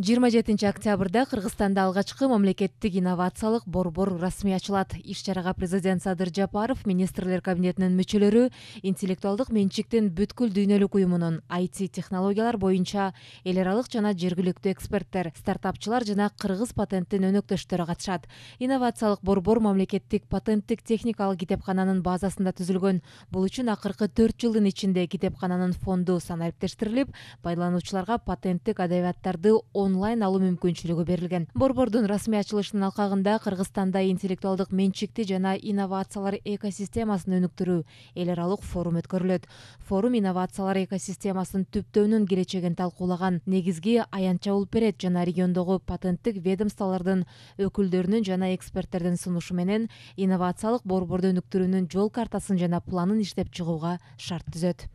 27 октябрда кыргызстанда алгачкы мамлекеттик инновациялык борбор расмий ачылат иш чарага президент садыр жапаров министрлер кабинетинин мүчөлөрү интеллектуалдык менчиктин бүткүл дүйнөлүк уюмунун IT технологиялар боюнча эл аралык жана жергиликтүү эксперттер стартапчылар жана кыргыз патенттин өнөктөштөрү катышат инновациялык борбор мамлекеттик патенттик техникалык китепкананын базасында түзүлгөн бул үчүн акыркы 4 жылдын ичинде китепкананын фонду санариптештирилип пайдалануучуларга патенттик адабияттарды онлайн алуу мүмкүнчүлүгү берилген борбордун расмий ачылышынын алкагында кыргызстанда интеллектуалдык менчикти жана инновациялар экосистемасын өнүктүрүү эл аралык форум өткөрүлөт форум инновациялар экосистемасынын түптөөнүн келечегин талкуулаган негизги аянтча болуп берет жана региондогу патенттик ведомстволордун өкүлдөрүнүн жана эксперттердин сунушу менен инновациялык борборду өнүктүрүүнүн жол картасын жана планын иштеп чыгууга шарт түзөт